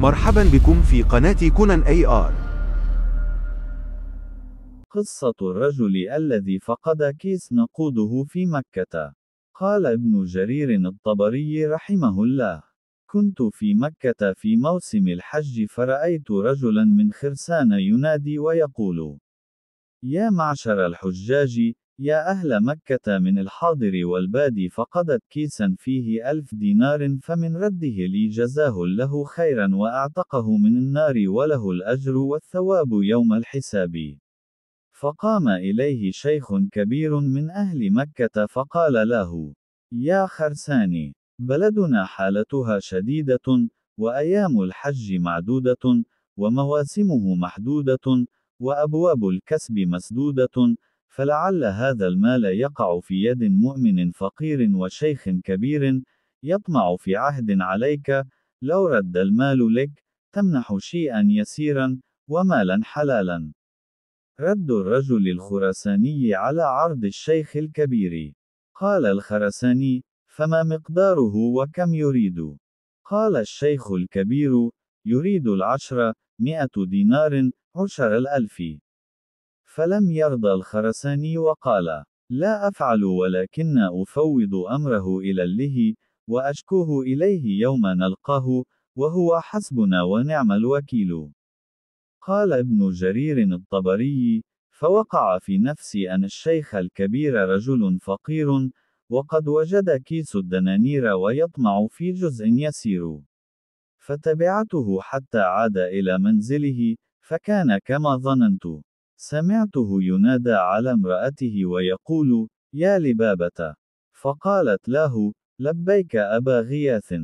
مرحبا بكم في قناة كونان اي ار قصة الرجل الذي فقد كيس نقوده في مكة قال ابن جرير الطبري رحمه الله كنت في مكة في موسم الحج فرأيت رجلا من خرسان ينادي ويقول يا معشر الحجاج يا أهل مكة من الحاضر والبادي فقدت كيسا فيه ألف دينار فمن رده لي جزاه له خيرا وأعتقه من النار وله الأجر والثواب يوم الحساب فقام إليه شيخ كبير من أهل مكة فقال له يا خرساني بلدنا حالتها شديدة وأيام الحج معدودة ومواسمه محدودة وأبواب الكسب مسدودة فلعل هذا المال يقع في يد مؤمن فقير وشيخ كبير يطمع في عهد عليك لو رد المال لك تمنح شيئا يسيرا ومالا حلالا رد الرجل الخراساني على عرض الشيخ الكبير قال الخرساني فما مقداره وكم يريد قال الشيخ الكبير يريد العشرة مئة دينار عشر الألف فلم يرضى الخرساني وقال: لا أفعل ولكن أفوض أمره إلى الله، وأشكوه إليه يوم نلقاه، وهو حسبنا ونعم الوكيل. قال ابن جرير الطبري: فوقع في نفسي أن الشيخ الكبير رجل فقير، وقد وجد كيس الدنانير ويطمع في جزء يسير. فتبعته حتى عاد إلى منزله، فكان كما ظننت. سمعته ينادى على امرأته ويقول: يا لبابة! فقالت له: لبيك أبا غياث.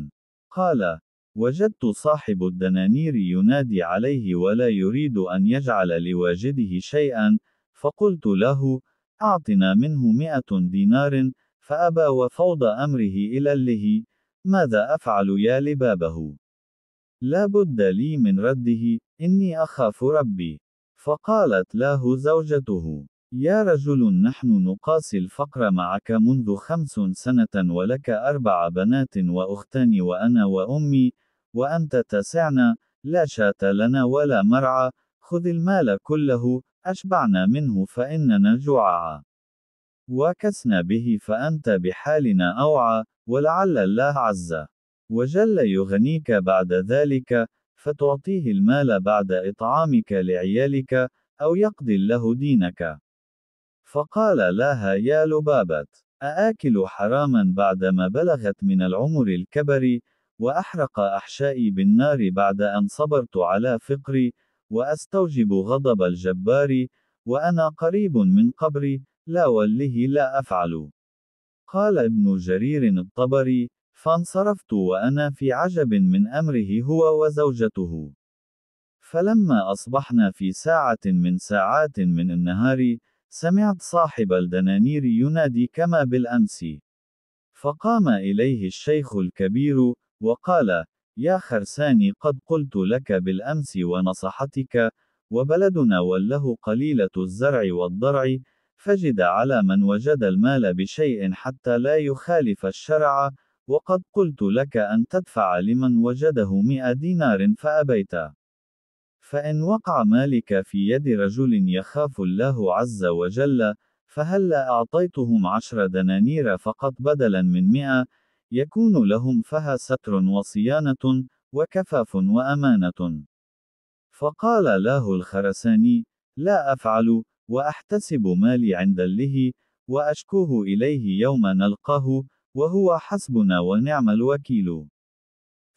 قال: وجدت صاحب الدنانير ينادي عليه ولا يريد أن يجعل لواجده شيئا، فقلت له: أعطنا منه مئة دينار، فأبى وفوض أمره إلى الله، ماذا أفعل يا لبابه؟ لا بد لي من رده، إني أخاف ربي. فقالت له زوجته يا رجل نحن نقاسي الفقر معك منذ خمس سنة ولك أربع بنات وأختان وأنا وأمي وأنت تسعنا لا شاة لنا ولا مرعى خذ المال كله أشبعنا منه فإننا جوعا وكسنا به فأنت بحالنا أوعى ولعل الله عز وجل يغنيك بعد ذلك فتعطيه المال بعد إطعامك لعيالك، أو يقضي له دينك. فقال لها يا لبابة، أآكل حراما بعدما بلغت من العمر الكبر، وأحرق أحشائي بالنار بعد أن صبرت على فقري، وأستوجب غضب الجبار، وأنا قريب من قبري، لا والله لا أفعل. قال ابن جرير الطبري: فانصرفت وأنا في عجب من أمره هو وزوجته. فلما أصبحنا في ساعة من ساعات من النهار، سمعت صاحب الدنانير ينادي كما بالأمس. فقام إليه الشيخ الكبير، وقال: يا خرساني قد قلت لك بالأمس ونصحتك، وبلدنا وله قليلة الزرع والضرع، فجد على من وجد المال بشيء حتى لا يخالف الشرع، وقد قلت لك أن تدفع لمن وجده مئة دينار فأبيت. فإن وقع مالك في يد رجل يخاف الله عز وجل، فهلا أعطيتهم عشر دنانير فقط بدلا من مئة، يكون لهم فها ستر وصيانة، وكفاف وأمانة. فقال له الخرساني: لا أفعل، وأحتسب مالي عند الله، وأشكوه إليه يوم نلقاه، وهو حسبنا ونعم الوكيل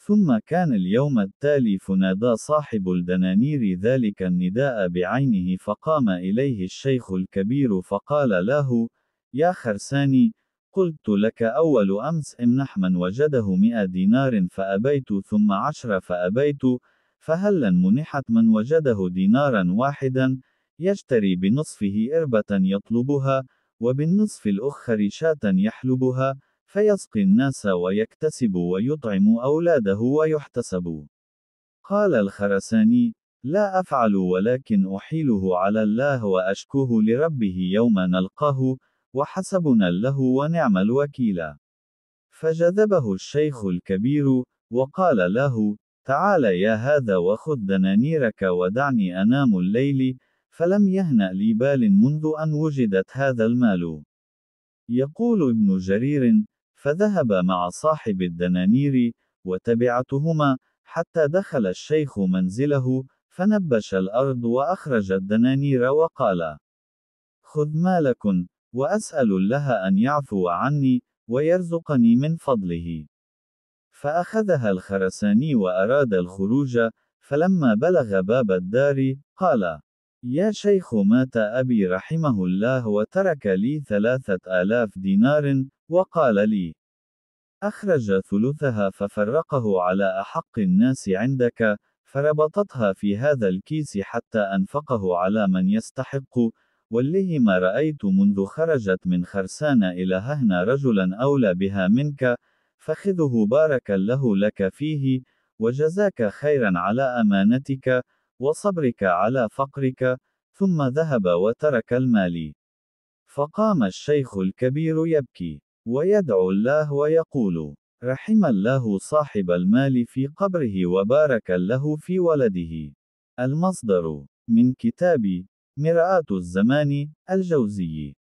ثم كان اليوم التالي فنادى صاحب الدنانير ذلك النداء بعينه فقام إليه الشيخ الكبير فقال له يا خرساني قلت لك أول أمس امنح من وجده مئة دينار فأبيت ثم عشر فأبيت فهلا منحت من وجده دينارا واحدا يشتري بنصفه إربة يطلبها وبالنصف الأخر شاة يحلبها فيسقي الناس ويكتسب ويطعم أولاده ويحتسب. قال الخرساني: لا أفعل ولكن أحيله على الله وأشكوه لربه يوم نلقاه، وحسبنا له ونعم الوكيل. فجذبه الشيخ الكبير، وقال له: تعال يا هذا وخذ دنانيرك ودعني أنام الليل، فلم يهنأ لي بال منذ أن وجدت هذا المال. يقول ابن جرير: فذهب مع صاحب الدنانير، وتبعتهما، حتى دخل الشيخ منزله، فنبش الأرض وأخرج الدنانير وقال: خذ مالك وأسأل الله أن يعفو عني، ويرزقني من فضله. فأخذها الخرساني وأراد الخروج، فلما بلغ باب الدار، قال: يا شيخ مات أبي رحمه الله وترك لي ثلاثة آلاف دينار، وقال لي: أخرج ثلثها ففرقه على أحق الناس عندك، فربطتها في هذا الكيس حتى أنفقه على من يستحق، واللي ما رأيت منذ خرجت من خرسان إلى ههنا رجلا أولى بها منك، فخذه بارك الله لك فيه، وجزاك خيرا على أمانتك، وصبرك على فقرك، ثم ذهب وترك المال. فقام الشيخ الكبير يبكي. ويدعو الله ويقول رحم الله صاحب المال في قبره وبارك له في ولده المصدر من كتاب مرآة الزمان الجوزي